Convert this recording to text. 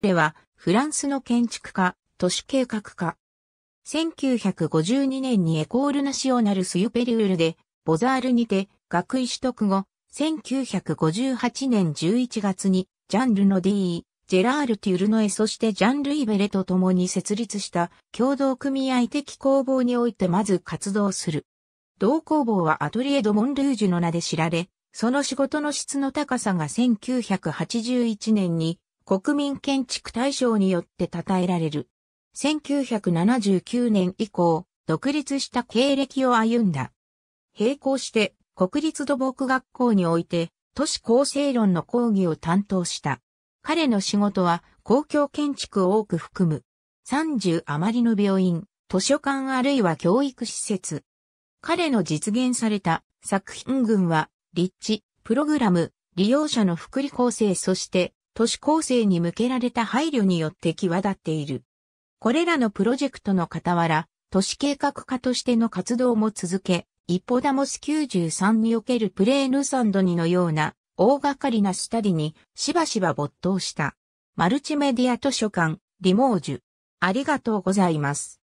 では、フランスの建築家、都市計画家。1952年にエコールナシオナルスユペリュールで、ボザールにて、学位取得後、1958年11月に、ジャンルの d ジェラール・テュルノエそしてジャンル・イベレと共に設立した共同組合的工房においてまず活動する。同工房はアトリエ・ド・モン・ルージュの名で知られ、その仕事の質の高さが1981年に国民建築大賞によって称えられる。1979年以降、独立した経歴を歩んだ。並行して、国立土木学校において、都市構成論の講義を担当した。彼の仕事は、公共建築を多く含む、30余りの病院、図書館あるいは教育施設。彼の実現された作品群は、立地、プログラム、利用者の福利構成そして都市構成に向けられた配慮によって際立っている。これらのプロジェクトの傍ら、都市計画家としての活動も続け、一歩ダモス93におけるプレーヌサンドニのような大掛かりなスタディにしばしば没頭した。マルチメディア図書館、リモージュ。ありがとうございます。